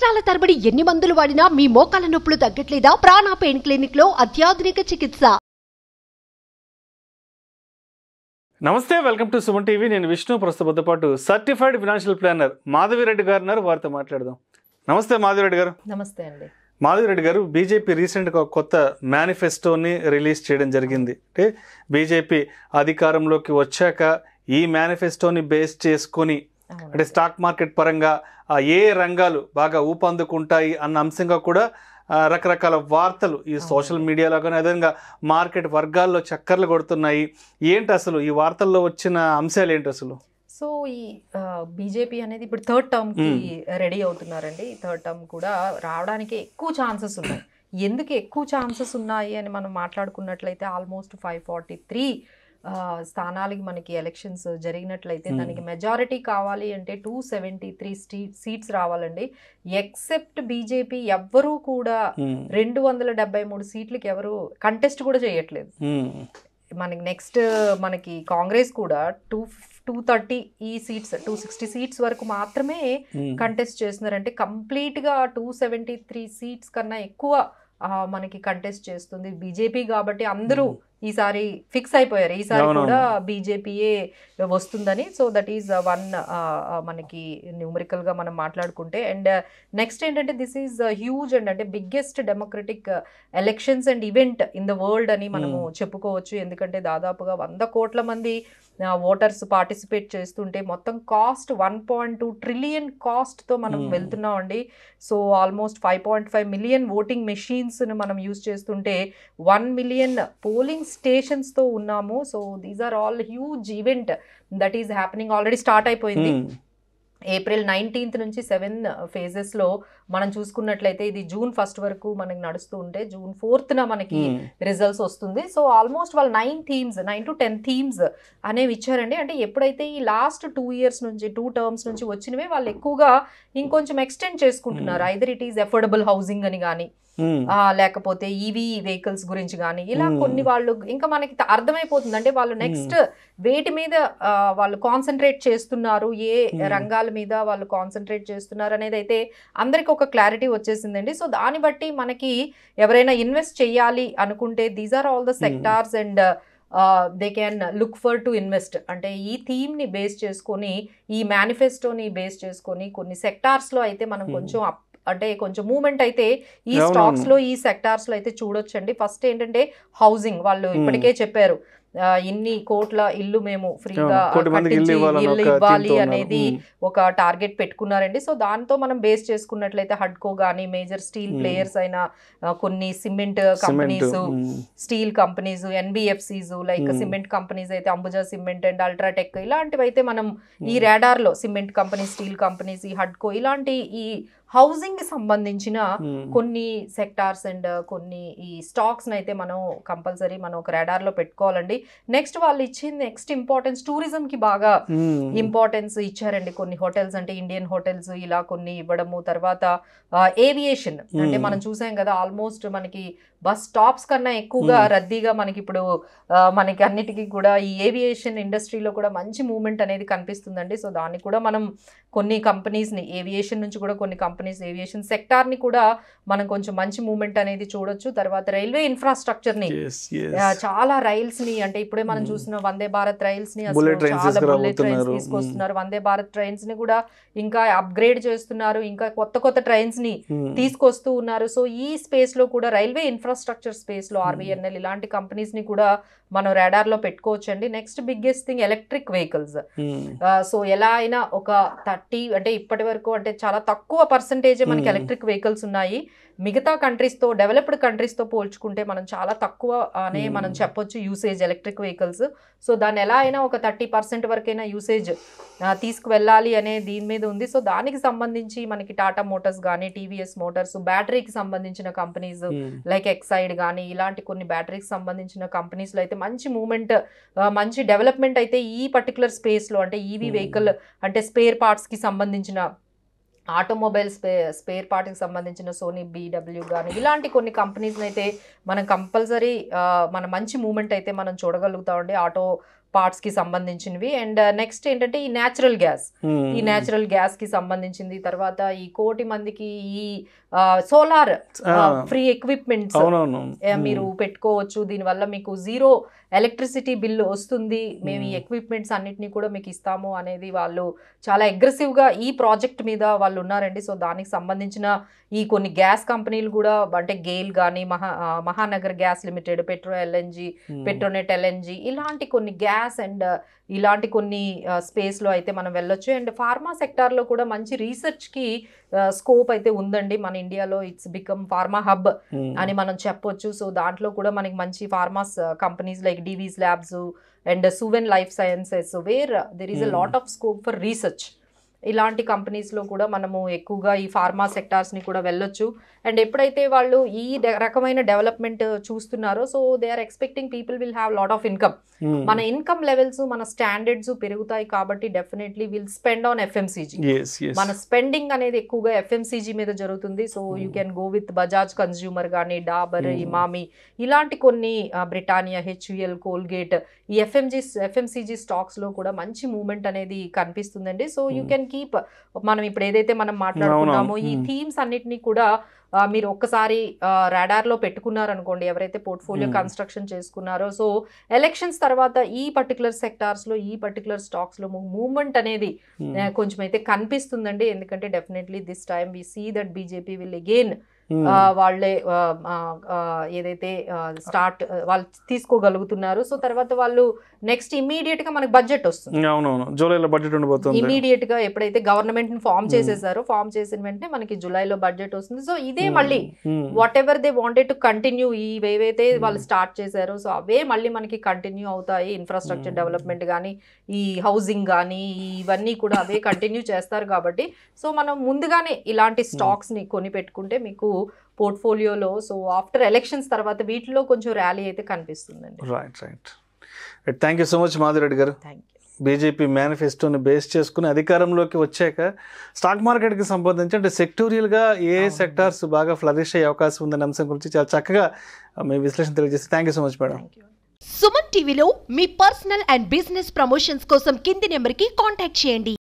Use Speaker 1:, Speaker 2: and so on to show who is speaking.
Speaker 1: సంవత్సరాల తరబడి ఎన్ని మందులు వాడినా మీ మోకాల నొప్పులు తగ్గట్లేదా ప్రాణ పెయిన్ క్లినిక్ లో అత్యాధునిక చికిత్స
Speaker 2: నమస్తే వెల్కమ్ టు సుమన్ టీవీ నేను విష్ణు ప్రస్తుతంతో పాటు certified financial planner Madhavi Reddy గారు ఉన్నారు వారితో మాట్లాడదాం నమస్తే మాధవి రెడ్డి గారు నమస్తే అండి రెడ్డి గారు బీజేపీ రీసెంట్ గా కొత్త మేనిఫెస్టోని రిలీజ్ చేయడం జరిగింది అంటే బీజేపీ అధికారంలోకి వచ్చాక ఈ మేనిఫెస్టోని బేస్ చేసుకొని అంటే స్టాక్ మార్కెట్ పరంగా ఏ రంగాలు బాగా ఊపందుకుంటాయి అన్న అంశంగా కూడా రకరకాల వార్తలు ఈ సోషల్ మీడియాలో కానీ అదేవిధంగా మార్కెట్ వర్గాల్లో చక్కర్లు కొడుతున్నాయి ఏంటి అసలు ఈ వార్తల్లో వచ్చిన అంశాలు ఏంటి అసలు
Speaker 1: సో ఈ బీజేపీ అనేది ఇప్పుడు థర్డ్ టర్మ్కి రెడీ అవుతున్నారండి థర్డ్ టర్మ్ కూడా రావడానికి ఎక్కువ ఛాన్సెస్ ఉన్నాయి ఎందుకు ఎక్కువ ఛాన్సెస్ ఉన్నాయి అని మనం మాట్లాడుకున్నట్లయితే ఆల్మోస్ట్ ఫైవ్ ఫార్టీ త్రీ స్థానాలకి మనకి ఎలక్షన్స్ జరిగినట్లయితే దానికి మెజారిటీ కావాలి అంటే టూ సెవెంటీ త్రీ సీట్స్ రావాలండి ఎక్సెప్ట్ బీజేపీ ఎవ్వరూ కూడా రెండు వందల డెబ్బై మూడు సీట్లకి ఎవరు కంటెస్ట్ కూడా చేయట్లేదు మనకి నెక్స్ట్ మనకి కాంగ్రెస్ కూడా టూ టూ థర్టీ ఈ సీట్స్ టూ సిక్స్టీ సీట్స్ వరకు మాత్రమే కంటెస్ట్ చేస్తున్నారంటే కంప్లీట్గా టూ సెవెంటీ త్రీ సీట్స్ కన్నా ఎక్కువ మనకి కంటెస్ట్ చేస్తుంది బీజేపీ కాబట్టి అందరూ ఈసారి ఫిక్స్ అయిపోయారు ఈసారి కూడా బీజేపీయే వస్తుందని సో దట్ ఈస్ వన్ మనకి గా మనం మాట్లాడుకుంటే అండ్ నెక్స్ట్ uh, ఏంటంటే దిస్ ఈజ్ హ్యూజ్ అండ్ అంటే biggest democratic elections and event in the world అని మనము hmm. చెప్పుకోవచ్చు ఎందుకంటే దాదాపుగా వంద కోట్ల మంది ఓటర్స్ uh, పార్టిసిపేట్ చేస్తుంటే మొత్తం cost one point two trillion కాస్ట్తో మనం hmm. వెళ్తున్నాం అండి so almost five point five million voting మెషిన్స్ను మనం యూజ్ చేస్తుంటే వన్ మిలియన్ పోలింగ్ స్టేషన్స్తో ఉన్నాము so these are all huge event that is happening already start అయిపోయింది ఏప్రిల్ hmm. నైన్టీన్త్ నుంచి సెవెన్ ఫేజెస్లో మనం చూసుకున్నట్లయితే ఇది జూన్ ఫస్ట్ వరకు మనకి నడుస్తూ ఉంటే జూన్ ఫోర్త్ న మనకి రిజల్ట్స్ hmm. వస్తుంది సో ఆల్మోస్ట్ వాళ్ళు nine themes nine to ten themes అనేవి ఇచ్చారండి అంటే ఎప్పుడైతే ఈ లాస్ట్ టూ ఇయర్స్ నుంచి టూ టర్మ్స్ నుంచి వచ్చినవి వాళ్ళు ఎక్కువగా ఇంకొంచెం ఎక్స్టెండ్ చేసుకుంటున్నారు either it is affordable housing అని కానీ hmm. లేకపోతే ఈవీ e వెహికల్స్ గురించి కానీ ఇలా hmm. కొన్ని వాళ్ళు ఇంకా మనకి అర్థమైపోతుంది అంటే వాళ్ళు నెక్స్ట్ వేటి మీద వాళ్ళు కాన్సన్ట్రేట్ చేస్తున్నారు ఏ రంగాల మీద వాళ్ళు కాన్సన్ట్రేట్ చేస్తున్నారు అనేది అయితే అందరికి ఒక క్లారిటీ వచ్చేసిందండి సో దాన్ని బట్టి మనకి ఎవరైనా ఇన్వెస్ట్ చేయాలి అనుకుంటే these are all the sectors and they can look for to invest అంటే ఈ థీమ్ని బేస్ చేసుకొని ఈ మేనిఫెస్టోని బేస్ చేసుకొని కొన్ని సెక్టార్స్లో అయితే మనం hmm. కొంచెం అప్ అంటే కొంచెం మూమెంట్ అయితే ఈ స్టాక్స్ లో ఈ సెక్టార్స్ లో అయితే చూడొచ్చండి ఫస్ట్ ఏంటంటే హౌసింగ్ వాళ్ళు hmm. ఇప్పటికే చెప్పారు ఇన్ని కోట్ల ఇల్లు మేము ఫ్రీగా ఇల్లు ఇవ్వాలి అనేది ఒక టార్గెట్ పెట్టుకున్నారండి సో దాంతో మనం బేస్ చేసుకున్నట్లయితే హడ్కో కానీ మేజర్ స్టీల్ ప్లేయర్స్ అయిన కొన్ని cement companies steel companies NBFCs like cement companies అయితే అంబుజా సిమెంట్ అండ్ అల్ట్రాటెక్ ఇలాంటివి అయితే మనం ఈ రాడార్ లో సిమెంట్ కంపెనీ స్టీల్ కంపెనీస్ ఈ హడ్కో ఇలాంటి ఈ హౌసింగ్ కి సంబంధించిన కొన్ని సెక్టార్స్ అండ్ కొన్ని ఈ స్టాక్స్ అయితే మనం కంపల్సరీ మనం ఒక రాడార్ లో పెట్టుకోవాలండి నెక్స్ట్ వాళ్ళు ఇచ్చిన నెక్స్ట్ ఇంపార్టెన్స్ టూరిజం కి బాగా ఇంపార్టెన్స్ ఇచ్చారండి కొన్ని హోటల్స్ అంటే ఇండియన్ హోటల్స్ ఇలా కొన్ని ఇవ్వడము తర్వాత ఏవియేషన్ అంటే మనం చూసాం కదా ఆల్మోస్ట్ మనకి బస్ స్టాప్స్ కన్నా ఎక్కువగా రద్దీగా మనకి ఇప్పుడు మనకి అన్నిటికీ కూడా ఈ ఏవియేషన్ ఇండస్ట్రీలో కూడా మంచి మూమెంట్ అనేది కనిపిస్తుందండి సో దాన్ని కూడా మనం కొన్ని కంపెనీస్ని ఏవియేషన్ నుంచి కూడా కొన్ని కంపెనీస్ ఏవియేషన్ సెక్టార్ని కూడా మనం కొంచెం మంచి మూమెంట్ అనేది చూడొచ్చు తర్వాత రైల్వే ఇన్ఫ్రాస్ట్రక్చర్ని చాలా రైల్స్ని అంటే ఇప్పుడే మనం చూసిన వందే భారత్ రైల్స్ని అసలు చాలా బుల్లెట్ ట్రైన్స్ తీసుకొస్తున్నారు వందే భారత్ ట్రైన్స్ని కూడా ఇంకా అప్గ్రేడ్ చేస్తున్నారు ఇంకా కొత్త కొత్త ట్రైన్స్ని తీసుకొస్తూ ఉన్నారు సో ఈ స్పేస్లో కూడా రైల్వే ఇన్ఫ్రా ఇన్ఫ్రాస్ట్రక్చర్ స్పేస్లో ఆర్బీఎన్ఎల్ ఇలాంటి కంపెనీస్ని కూడా మనం రాడార్లో పెట్టుకోవచ్చండి next biggest thing electric vehicles so ఎలా అయినా ఒక థర్టీ అంటే ఇప్పటి వరకు అంటే చాలా తక్కువ పర్సంటేజ్ మనకి ఎలక్ట్రిక్ hmm. వెహికల్స్ ఉన్నాయి మిగతా కంట్రీస్తో డెవలప్డ్ కంట్రీస్తో పోల్చుకుంటే మనం చాలా తక్కువ అనే hmm. మనం చెప్పొచ్చు యూసేజ్ ఎలక్ట్రిక్ వెహికల్స్ సో దాన్ని ఎలా అయినా ఒక థర్టీ పర్సెంట్ వరకైనా యూసేజ్ తీసుకువెళ్ళాలి అనే దీని మీద ఉంది సో దానికి సంబంధించి మనకి టాటా మోటార్స్ కానీ టీవీఎస్ మోటార్స్ బ్యాటరీకి సంబంధించిన కంపెనీస్ లైక్ hmm. ఎక్సైడ్ కానీ ఇలాంటి కొన్ని బ్యాటరీకి సంబంధించిన కంపెనీస్లో అయితే మంచి మూమెంట్ మంచి డెవలప్మెంట్ అయితే ఈ పర్టికులర్ స్పేస్లో అంటే ఈవీ వెహికల్ అంటే స్పేర్ పార్ట్స్కి సంబంధించిన ఆటోమొబైల్ స్పే స్పేర్ పార్ట్కి సంబంధించిన సోనీ బీడబ్ల్యూ కానీ ఇలాంటి కొన్ని కంపెనీస్ని అయితే మనం కంపల్సరీ మన మంచి మూమెంట్ అయితే మనం చూడగలుగుతామండి ఆటో పార్ట్స్ కి సంబంధించినవి అండ్ నెక్స్ట్ uh, ఏంటంటే ఈ న్యాచురల్ గ్యాస్ hmm. ఈ న్యాచురల్ గ్యాస్ కి సంబంధించింది తర్వాత ఈ కోటి మందికి ఈ సోలార్ ఫ్రీ ఎక్విప్మెంట్స్ మీరు hmm. పెట్టుకోవచ్చు దీనివల్ల మీకు జీరో ఎలక్ట్రిసిటీ బిల్ వస్తుంది మేము ఈ ఎక్విప్మెంట్స్ hmm. అన్నిటినీ కూడా మీకు ఇస్తాము అనేది వాళ్ళు చాలా గా ఈ ప్రాజెక్ట్ మీద వాళ్ళు ఉన్నారండి సో దానికి సంబంధించిన ఈ కొన్ని గ్యాస్ కంపెనీలు కూడా అంటే గేల్ కానీ Maha Mahanagar gas limited Petro LNG Petronet LNG ఇలాంటి కొన్ని గ్యాస్ గ్యాస్ అండ్ uh, ఇలాంటి కొన్ని స్పేస్లో uh, అయితే మనం వెళ్ళొచ్చు అండ్ ఫార్మా సెక్టార్లో కూడా మంచి రీసెర్చ్కి స్కోప్ uh, అయితే ఉందండి మన ఇండియాలో ఇట్స్ బికమ్ ఫార్మా హబ్ అని మనం చెప్పొచ్చు సో దాంట్లో కూడా మనకి మంచి pharmas companies like Divi's labs and Suven life sciences where there is a lot of scope for research ఇలాంటి కంపెనీస్లో కూడా మనము ఎక్కువగా ఈ ఫార్మా సెక్టార్స్ని కూడా వెళ్ళొచ్చు అండ్ ఎప్పుడైతే వాళ్ళు ఈ రకమైన డెవలప్మెంట్ చూస్తున్నారో so they are expecting people will have lot of income మన ఇన్కమ్ లెవెల్స్ మన స్టాండర్డ్స్ పెరుగుతాయి కాబట్టి definitely will spend on FMCG మన స్పెండింగ్ అనేది ఎక్కువగా ఎఫ్ఎంసీజీ మీద జరుగుతుంది so you can go with Bajaj consumer కానీ డాబర్ ఇమామి ఇలాంటి కొన్ని బ్రిటానియా హెచ్యుఎల్ కోల్గేట్ ఈ ఎఫ్ఎంజీ ఎఫ్ఎంసీజీ స్టాక్స్లో కూడా మంచి మూమెంట్ అనేది కనిపిస్తుందండి సో యూ కెన్ కీప్ మనం ఇప్పుడు ఏదైతే మనం మాట్లాడుకున్నామో ఈ థీమ్స్ అన్నిటినీ కూడా మీరు ఒక్కసారి రాడార్ పెట్టుకున్నారు పెట్టుకున్నారనుకోండి ఎవరైతే పోర్ట్ఫోలియో కన్స్ట్రక్షన్ చేసుకున్నారో సో ఎలక్షన్స్ తర్వాత ఈ పర్టికులర్ సెక్టార్స్ లో ఈ పర్టికులర్ స్టాక్స్ లో మూవ్మెంట్ అనేది కొంచెం అయితే కనిపిస్తుందండి ఎందుకంటే definitely this time we see that BJP will again Hmm. వాళ్ళే ఏదైతే స్టార్ట్ వాళ్ళు తీసుకోగలుగుతున్నారు సో తర్వాత వాళ్ళు నెక్స్ట్ ఇమీడియట్ గా మనకు బడ్జెట్ వస్తుంది
Speaker 2: అవునవును జూలైలో బడ్జెట్ ఉండబోతుంది ఇమీడియట్
Speaker 1: గా ఎప్పుడైతే గవర్నమెంట్ ఫామ్ hmm. చేసేసారో ఫామ్ చేసిన వెంటనే మనకి జూలైలో బడ్జెట్ వస్తుంది సో ఇదే hmm. మళ్ళీ whatever they wanted to continue ఈ ఏవైతే వాళ్ళు స్టార్ట్ చేశారో సో అవే మళ్ళీ మనకి కంటిన్యూ అవుతాయి ఇన్ఫ్రాస్ట్రక్చర్ డెవలప్మెంట్ కానీ ఈ హౌసింగ్ గానీ ఇవన్నీ కూడా అవే కంటిన్యూ చేస్తారు కాబట్టి సో మనం ముందుగానే ఇలాంటి స్టాక్స్ ని కొని పెట్టుకుంటే మీకు పోర్ట్ఫోలియోలో సో ఆఫ్టర్ ఎలక్షన్స్ తర్వాత వీటిలో కొంచెం ర్యాలీ అయితే కనిపిస్తుందండి
Speaker 2: right right thank you so much Madhu Reddy గారు థ్యాంక్ యూ బీజేపీ మేనిఫెస్టోని బేస్ చేసుకుని అధికారంలోకి వచ్చాక స్టాక్ మార్కెట్కి సంబంధించి అంటే సెక్టోరియల్గా ఏ సెక్టార్స్ బాగా ఫ్లరిష్ అయ్యే అవకాశం ఉందనే అంశం గురించి చాలా చక్కగా మీ విశ్లేషణ తెలియజేసి thank you so much madam
Speaker 1: Suman టీవీలో మీ పర్సనల్ అండ్ బిజినెస్ ప్రమోషన్స్ కోసం కింది నెంబర్కి కాంటాక్ట్ చేయండి